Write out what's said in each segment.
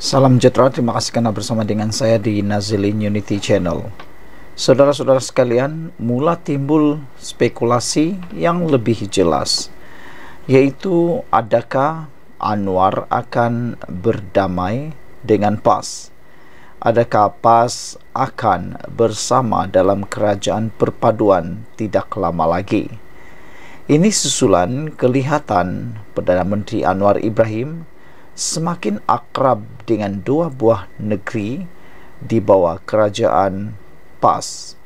Salam sejahtera, terima kasih kerana bersama dengan saya di Nazilin Unity Channel. Saudara-saudara sekalian, mula timbul spekulasi yang lebih jelas, yaitu adakah Anwar akan berdamai dengan PAS? Adakah PAS akan bersama dalam kerajaan perpaduan tidak lama lagi? Ini susulan kelihatan Perdana Menteri Anwar Ibrahim semakin akrab dengan dua buah negeri di bawah kerajaan PAS.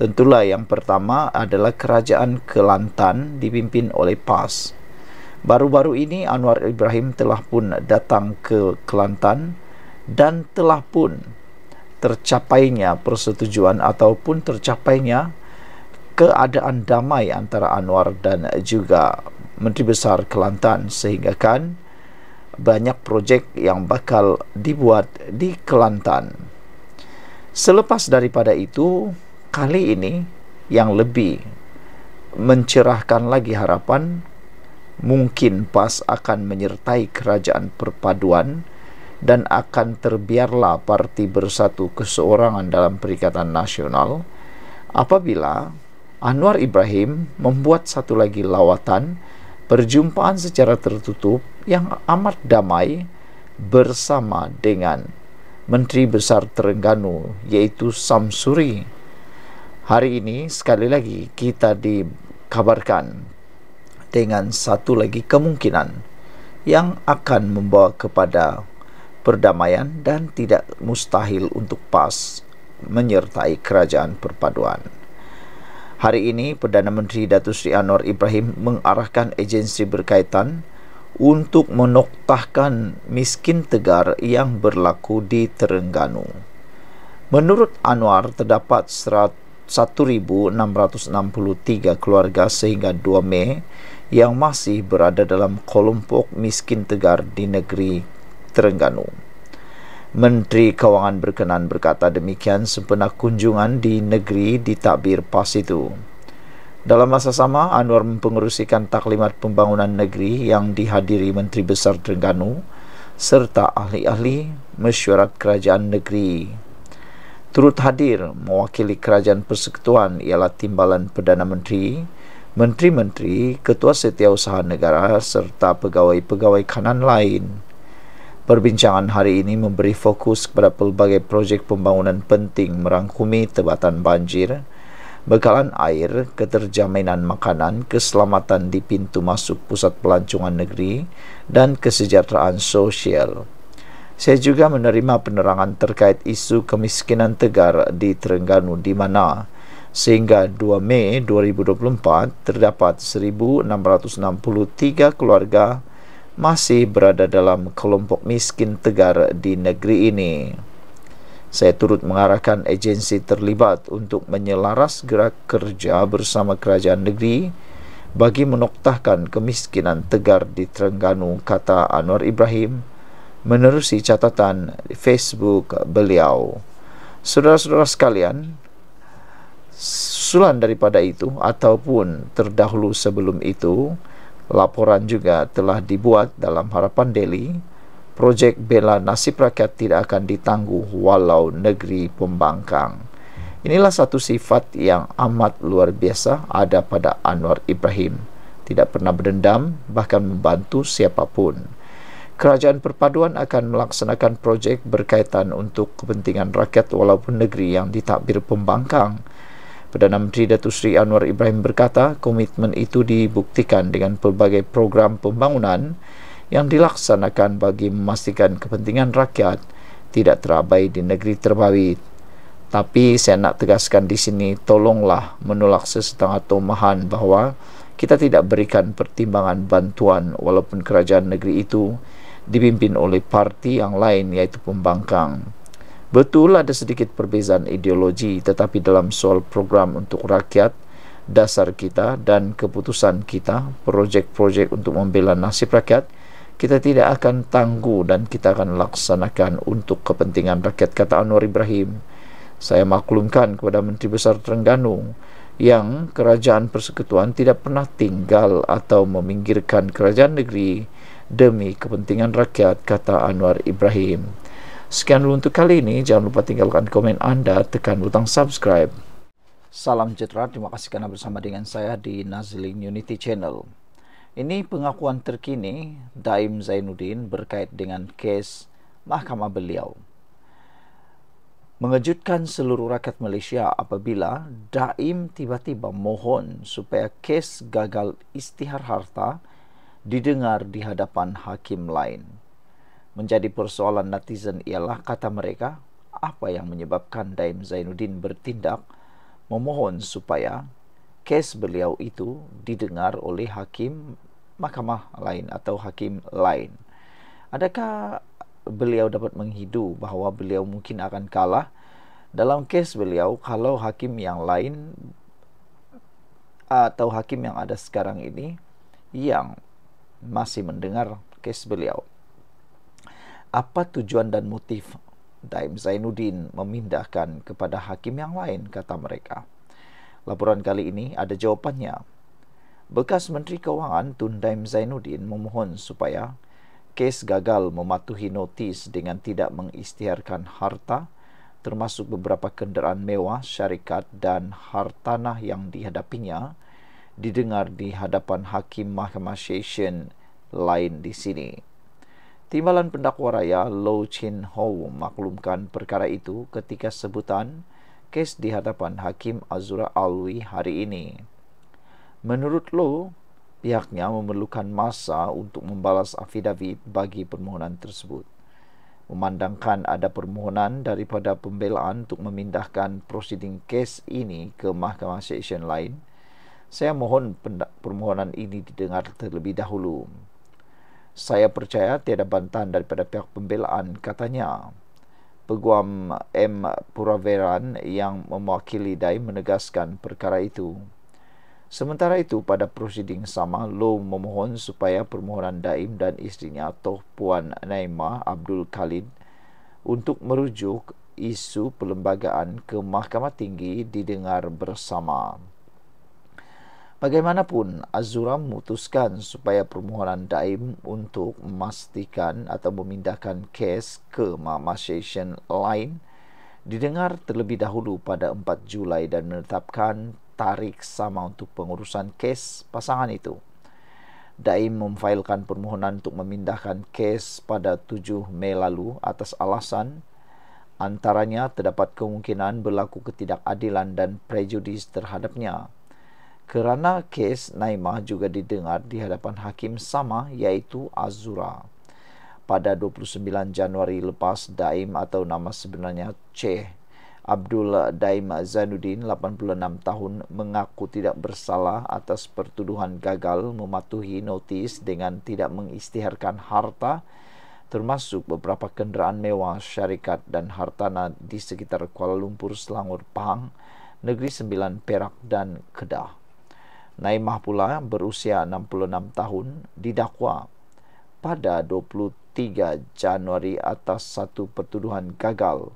Tentulah yang pertama adalah kerajaan Kelantan dipimpin oleh PAS. Baru-baru ini Anwar Ibrahim telah pun datang ke Kelantan dan telah pun tercapainya persetujuan ataupun tercapainya keadaan damai antara Anwar dan juga Menteri Besar Kelantan sehinggakan banyak projek yang bakal dibuat di Kelantan. Selepas daripada itu, kali ini yang lebih mencerahkan lagi harapan mungkin PAS akan menyertai kerajaan perpaduan dan akan terbiarlah parti bersatu keseorangan dalam perikatan nasional apabila Anwar Ibrahim membuat satu lagi lawatan perjumpaan secara tertutup yang amat damai bersama dengan Menteri Besar Terengganu iaitu Samsuri. Hari ini sekali lagi kita dikabarkan dengan satu lagi kemungkinan yang akan membawa kepada perdamaian dan tidak mustahil untuk PAS menyertai kerajaan perpaduan. Hari ini, Perdana Menteri Datuk Seri Anwar Ibrahim mengarahkan agensi berkaitan untuk menoktahkan miskin tegar yang berlaku di Terengganu. Menurut Anwar, terdapat 1,663 keluarga sehingga 2 Mei yang masih berada dalam kelompok miskin tegar di negeri Terengganu. Menteri Kewangan berkenan berkata demikian sempena kunjungan di negeri di takbir pas itu. Dalam masa sama, Anwar mempengerusikan taklimat pembangunan negeri yang dihadiri Menteri Besar Terengganu serta ahli-ahli mesyuarat kerajaan negeri. Turut hadir mewakili kerajaan persekutuan ialah timbalan Perdana Menteri, menteri-menteri, ketua setiausaha negara serta pegawai-pegawai kanan lain. Perbincangan hari ini memberi fokus kepada pelbagai projek pembangunan penting merangkumi tebatan banjir, bekalan air, keterjaminan makanan, keselamatan di pintu masuk pusat pelancongan negeri, dan kesejahteraan sosial. Saya juga menerima penerangan terkait isu kemiskinan tegar di Terengganu di mana sehingga 2 Mei 2024 terdapat 1663 keluarga masih berada dalam kelompok miskin tegar di negeri ini. Saya turut mengarahkan agensi terlibat untuk menyelaras gerak kerja bersama kerajaan negeri bagi menoktahkan kemiskinan tegar di Terengganu, kata Anwar Ibrahim menerusi catatan Facebook beliau. Saudara-saudara sekalian, sulan daripada itu ataupun terdahulu sebelum itu, Laporan juga telah dibuat dalam harapan Delhi, projek bela nasib rakyat tidak akan ditangguh walau negeri pembangkang. Inilah satu sifat yang amat luar biasa ada pada Anwar Ibrahim. Tidak pernah berdendam, bahkan membantu siapapun. Kerajaan perpaduan akan melaksanakan projek berkaitan untuk kepentingan rakyat walaupun negeri yang ditakbir pembangkang. Perdana Menteri Datuk Seri Anwar Ibrahim berkata komitmen itu dibuktikan dengan pelbagai program pembangunan yang dilaksanakan bagi memastikan kepentingan rakyat tidak terabai di negeri terbabit. Tapi saya nak tegaskan di sini, tolonglah menolak sesetengah tomahan bahawa kita tidak berikan pertimbangan bantuan walaupun kerajaan negeri itu dipimpin oleh parti yang lain iaitu pembangkang. Betul ada sedikit perbezaan ideologi tetapi dalam soal program untuk rakyat dasar kita dan keputusan kita projek-projek untuk membela nasib rakyat kita tidak akan tangguh dan kita akan laksanakan untuk kepentingan rakyat kata Anwar Ibrahim saya maklumkan kepada Menteri Besar Terengganu yang kerajaan persekutuan tidak pernah tinggal atau meminggirkan kerajaan negeri demi kepentingan rakyat kata Anwar Ibrahim Sekian dulu untuk kali ini. Jangan lupa tinggalkan komen Anda, tekan butang subscribe. Salam sejahtera, terima kasih karena bersama dengan saya di Nazli Unity Channel. Ini pengakuan terkini Daim Zainuddin berkait dengan kes mahkamah beliau. Mengejutkan seluruh rakyat Malaysia apabila Daim tiba-tiba mohon supaya kes gagal istihar harta didengar di hadapan hakim lain menjadi persoalan netizen ialah kata mereka apa yang menyebabkan Daim Zainuddin bertindak memohon supaya kes beliau itu didengar oleh hakim mahkamah lain atau hakim lain. Adakah beliau dapat menghidu bahawa beliau mungkin akan kalah dalam kes beliau kalau hakim yang lain atau hakim yang ada sekarang ini yang masih mendengar kes beliau apa tujuan dan motif Daim Zainuddin memindahkan kepada hakim yang lain, kata mereka. Laporan kali ini ada jawapannya. Bekas Menteri Keuangan Tun Daim Zainuddin memohon supaya kes gagal mematuhi notis dengan tidak mengistiharkan harta termasuk beberapa kenderaan mewah syarikat dan hartanah yang dihadapinya didengar di hadapan Hakim Mahkamah Session lain di sini. Timbalan pendakwa raya Lo Chin Ho maklumkan perkara itu ketika sebutan kes di hadapan Hakim Azura Alwi hari ini. Menurut Lo, pihaknya memerlukan masa untuk membalas afidavit bagi permohonan tersebut. Memandangkan ada permohonan daripada pembelaan untuk memindahkan prosiding kes ini ke mahkamah seksyen lain, saya mohon permohonan ini didengar terlebih dahulu. Saya percaya tiada bantahan daripada pihak pembelaan, katanya. Peguam M. Puraveran yang mewakili DAI menegaskan perkara itu. Sementara itu, pada prosiding sama, Low memohon supaya permohonan Daim dan istrinya, Toh Puan Naima Abdul Khalid, untuk merujuk isu perlembagaan ke Mahkamah Tinggi didengar bersama. Bagaimanapun, Azura memutuskan supaya permohonan daim untuk memastikan atau memindahkan kes ke Mama Station lain didengar terlebih dahulu pada 4 Julai dan menetapkan tarikh sama untuk pengurusan kes pasangan itu. Daim memfailkan permohonan untuk memindahkan kes pada 7 Mei lalu atas alasan antaranya terdapat kemungkinan berlaku ketidakadilan dan prejudis terhadapnya kerana kes Naimah juga didengar di hadapan hakim sama iaitu Azura. Pada 29 Januari lepas, Daim atau nama sebenarnya Ceh Abdul Daim Zainuddin, 86 tahun, mengaku tidak bersalah atas pertuduhan gagal mematuhi notis dengan tidak mengistiharkan harta termasuk beberapa kenderaan mewah syarikat dan hartana di sekitar Kuala Lumpur, Selangor, Pahang, Negeri Sembilan, Perak dan Kedah. Naimah pula berusia 66 tahun didakwa pada 23 Januari atas satu pertuduhan gagal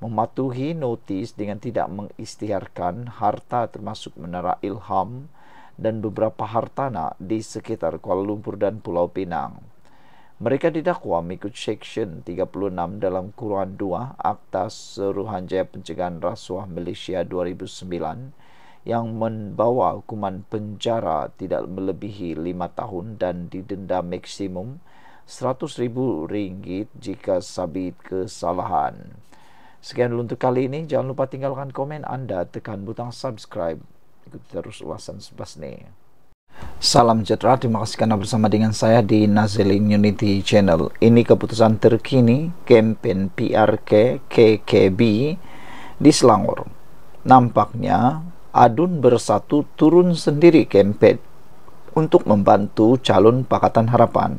mematuhi notis dengan tidak mengistiharkan harta termasuk menara Ilham dan beberapa hartana di sekitar Kuala Lumpur dan Pulau Pinang. Mereka didakwa mengikut Seksyen 36 dalam Kurungan 2 Akta Seruhanjaya Pencegahan Rasuah Malaysia 2009 yang membawa hukuman penjara tidak melebihi lima tahun dan didenda maksimum seratus ribu ringgit jika sabit kesalahan. Sekian dulu untuk kali ini. Jangan lupa tinggalkan komen anda, tekan butang subscribe. Ikuti terus ulasan sebas ini. Salam sejahtera, terima kasih kerana bersama dengan saya di Nazilin Unity Channel. Ini keputusan terkini kempen PRK KKB di Selangor. Nampaknya Adun Bersatu turun sendiri ke MPED untuk membantu calon Pakatan Harapan.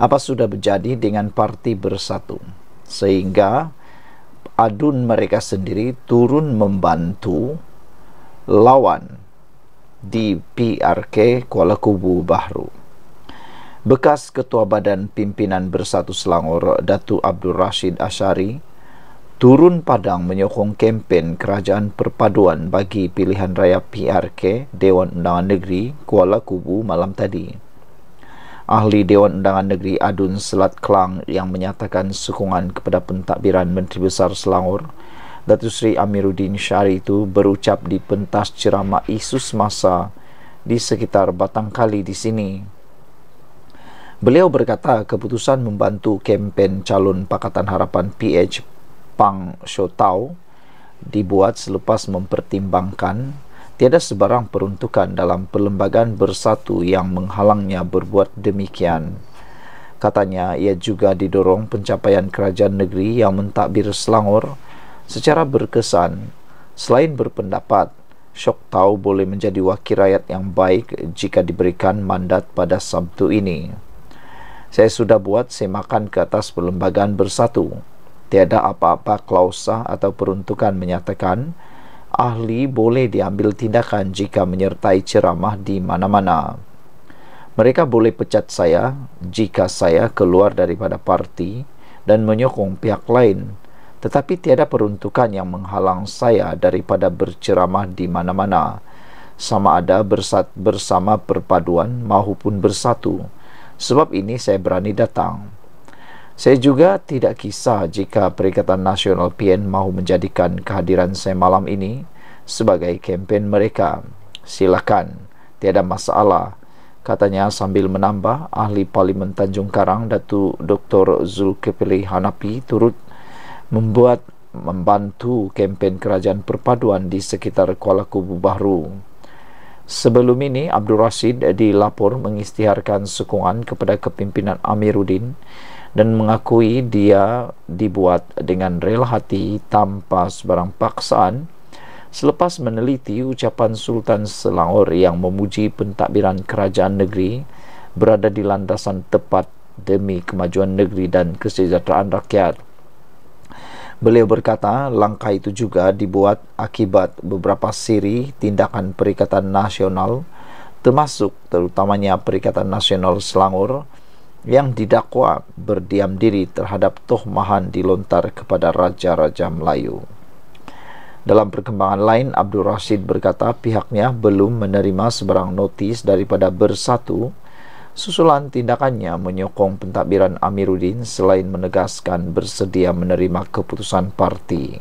Apa sudah berjadi dengan Parti Bersatu? Sehingga adun mereka sendiri turun membantu lawan di PRK Kuala Kubu Bahru. Bekas Ketua Badan Pimpinan Bersatu Selangor, Datu Abdul Rashid Ashari turun padang menyokong kempen kerajaan perpaduan bagi pilihan raya PRK Dewan Undangan Negeri Kuala Kubu malam tadi. Ahli Dewan Undangan Negeri Adun Selat Kelang yang menyatakan sokongan kepada pentadbiran Menteri Besar Selangor, Datuk Seri Amiruddin Syari itu berucap di pentas ceramah isu semasa di sekitar Batang Kali di sini. Beliau berkata keputusan membantu kempen calon Pakatan Harapan PH Pang Shotau dibuat selepas mempertimbangkan tiada sebarang peruntukan dalam perlembagaan bersatu yang menghalangnya berbuat demikian. Katanya ia juga didorong pencapaian kerajaan negeri yang mentadbir Selangor secara berkesan. Selain berpendapat, Shok Tau boleh menjadi wakil rakyat yang baik jika diberikan mandat pada Sabtu ini. Saya sudah buat semakan ke atas perlembagaan bersatu, tiada apa-apa klausa atau peruntukan menyatakan ahli boleh diambil tindakan jika menyertai ceramah di mana-mana. Mereka boleh pecat saya jika saya keluar daripada parti dan menyokong pihak lain, tetapi tiada peruntukan yang menghalang saya daripada berceramah di mana-mana, sama ada bersat bersama perpaduan maupun bersatu. Sebab ini saya berani datang. Saya juga tidak kisah jika Perikatan Nasional PN mahu menjadikan kehadiran saya malam ini sebagai kempen mereka. Silakan, tiada masalah. Katanya sambil menambah, Ahli Parlimen Tanjung Karang, Datu Dr. Zulkifli Hanapi turut membuat membantu kempen kerajaan perpaduan di sekitar Kuala Kubu Baru. Sebelum ini, Abdul Rashid dilaporkan mengistiharkan sokongan kepada kepimpinan Amiruddin dan mengakui dia dibuat dengan rela hati tanpa sebarang paksaan selepas meneliti ucapan Sultan Selangor yang memuji pentadbiran kerajaan negeri berada di landasan tepat demi kemajuan negeri dan kesejahteraan rakyat. Beliau berkata langkah itu juga dibuat akibat beberapa siri tindakan Perikatan Nasional termasuk terutamanya Perikatan Nasional Selangor yang didakwa berdiam diri terhadap tuhmahan dilontar kepada raja-raja Melayu. Dalam perkembangan lain, Abdul Rashid berkata pihaknya belum menerima sebarang notis daripada bersatu susulan tindakannya menyokong pentadbiran Amiruddin selain menegaskan bersedia menerima keputusan parti.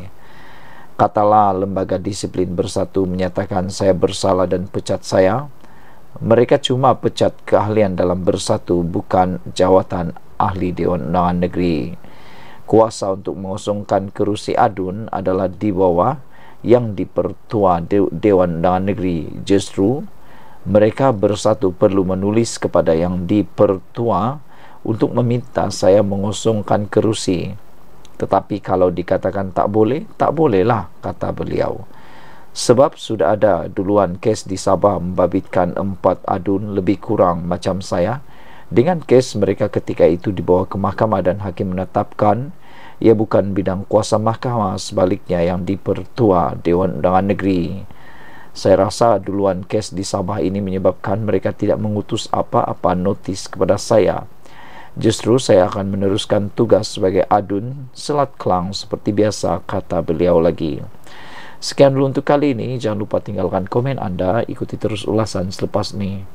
Katalah lembaga disiplin bersatu menyatakan saya bersalah dan pecat saya, mereka cuma pecat keahlian dalam bersatu bukan jawatan ahli Dewan Undangan Negeri. Kuasa untuk mengosongkan kerusi adun adalah di bawah yang dipertua Dewan Undangan Negeri. Justru mereka bersatu perlu menulis kepada yang dipertua untuk meminta saya mengosongkan kerusi. Tetapi kalau dikatakan tak boleh, tak bolehlah, kata beliau sebab sudah ada duluan kes di Sabah membabitkan empat adun lebih kurang macam saya dengan kes mereka ketika itu dibawa ke mahkamah dan hakim menetapkan ia bukan bidang kuasa mahkamah sebaliknya yang dipertua Dewan Undangan Negeri saya rasa duluan kes di Sabah ini menyebabkan mereka tidak mengutus apa-apa notis kepada saya justru saya akan meneruskan tugas sebagai adun selat kelang seperti biasa kata beliau lagi Sekian dulu untuk kali ini. Jangan lupa tinggalkan komen Anda. Ikuti terus ulasan selepas ini.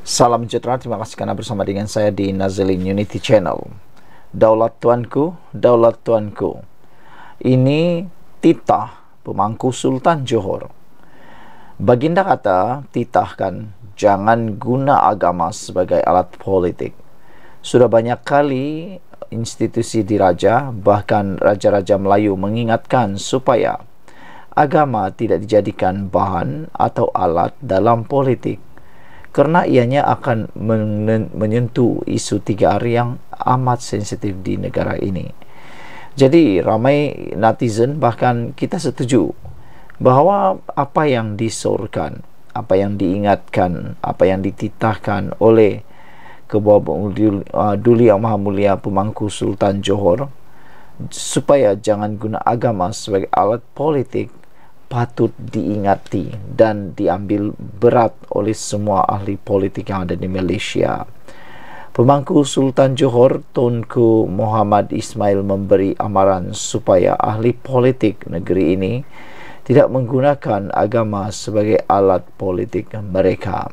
Salam sejahtera. Terima kasih karena bersama dengan saya di Nazilin Unity Channel. Daulat Tuanku, Daulat Tuanku. Ini titah pemangku Sultan Johor. Baginda kata, titah kan, jangan guna agama sebagai alat politik. Sudah banyak kali institusi diraja, bahkan raja-raja Melayu mengingatkan supaya agama tidak dijadikan bahan atau alat dalam politik kerana ianya akan menyentuh isu tiga hari yang amat sensitif di negara ini. Jadi ramai netizen bahkan kita setuju bahawa apa yang disorkan, apa yang diingatkan, apa yang dititahkan oleh uh, Duli Yang Maha Mulia Pemangku Sultan Johor supaya jangan guna agama sebagai alat politik patut diingati dan diambil berat oleh semua ahli politik yang ada di Malaysia. Pemangku Sultan Johor Tunku Muhammad Ismail memberi amaran supaya ahli politik negeri ini tidak menggunakan agama sebagai alat politik mereka.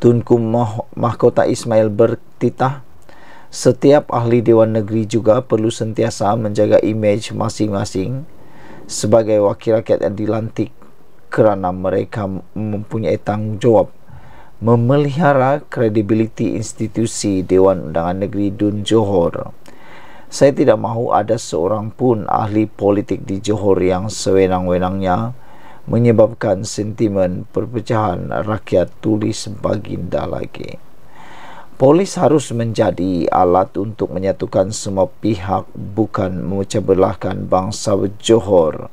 Tunku Mah- Mahkota Ismail bertitah setiap ahli Dewan Negeri juga perlu sentiasa menjaga imej masing-masing sebagai wakil rakyat yang dilantik kerana mereka mempunyai tanggungjawab memelihara kredibiliti institusi Dewan Undangan Negeri Dun Johor. Saya tidak mahu ada seorang pun ahli politik di Johor yang sewenang-wenangnya menyebabkan sentimen perpecahan rakyat tulis baginda lagi polis harus menjadi alat untuk menyatukan semua pihak bukan memecah belahkan bangsa Johor.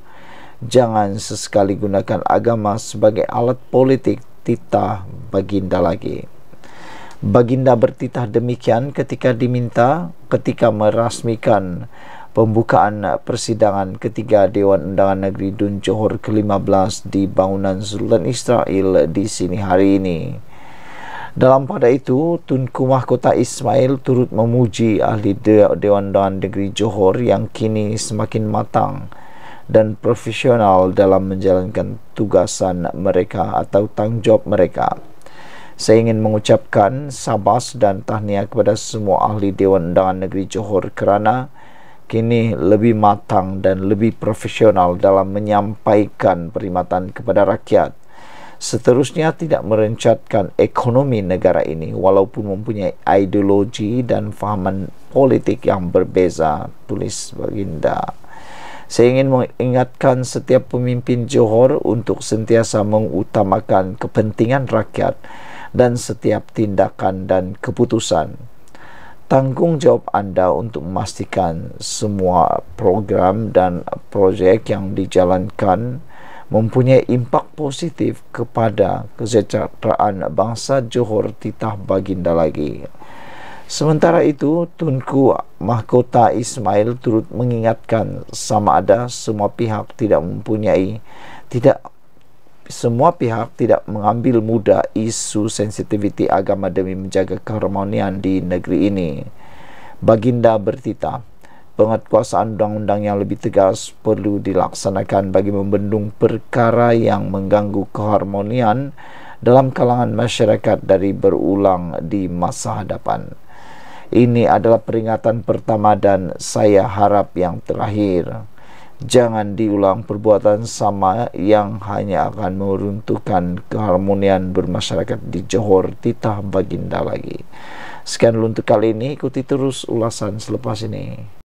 Jangan sesekali gunakan agama sebagai alat politik titah baginda lagi. Baginda bertitah demikian ketika diminta ketika merasmikan pembukaan persidangan ketiga Dewan Undangan Negeri Dun Johor ke-15 di bangunan Sultan Israel di sini hari ini. Dalam pada itu, Tunku Mahkota Ismail turut memuji ahli de Dewan-Dewan Negeri Johor yang kini semakin matang dan profesional dalam menjalankan tugasan mereka atau tanggungjawab mereka. Saya ingin mengucapkan sabas dan tahniah kepada semua ahli Dewan Undangan Negeri Johor kerana kini lebih matang dan lebih profesional dalam menyampaikan perkhidmatan kepada rakyat seterusnya tidak merencatkan ekonomi negara ini walaupun mempunyai ideologi dan fahaman politik yang berbeza tulis baginda saya ingin mengingatkan setiap pemimpin Johor untuk sentiasa mengutamakan kepentingan rakyat dan setiap tindakan dan keputusan tanggung jawab anda untuk memastikan semua program dan projek yang dijalankan mempunyai impak positif kepada kesejahteraan bangsa Johor Titah Baginda lagi. Sementara itu, Tunku Mahkota Ismail turut mengingatkan sama ada semua pihak tidak mempunyai tidak semua pihak tidak mengambil mudah isu sensitiviti agama demi menjaga keharmonian di negeri ini. Baginda bertitah, penguatkuasaan undang-undang yang lebih tegas perlu dilaksanakan bagi membendung perkara yang mengganggu keharmonian dalam kalangan masyarakat dari berulang di masa hadapan. Ini adalah peringatan pertama dan saya harap yang terakhir. Jangan diulang perbuatan sama yang hanya akan meruntuhkan keharmonian bermasyarakat di Johor Titah Baginda lagi. Sekian untuk kali ini, ikuti terus ulasan selepas ini.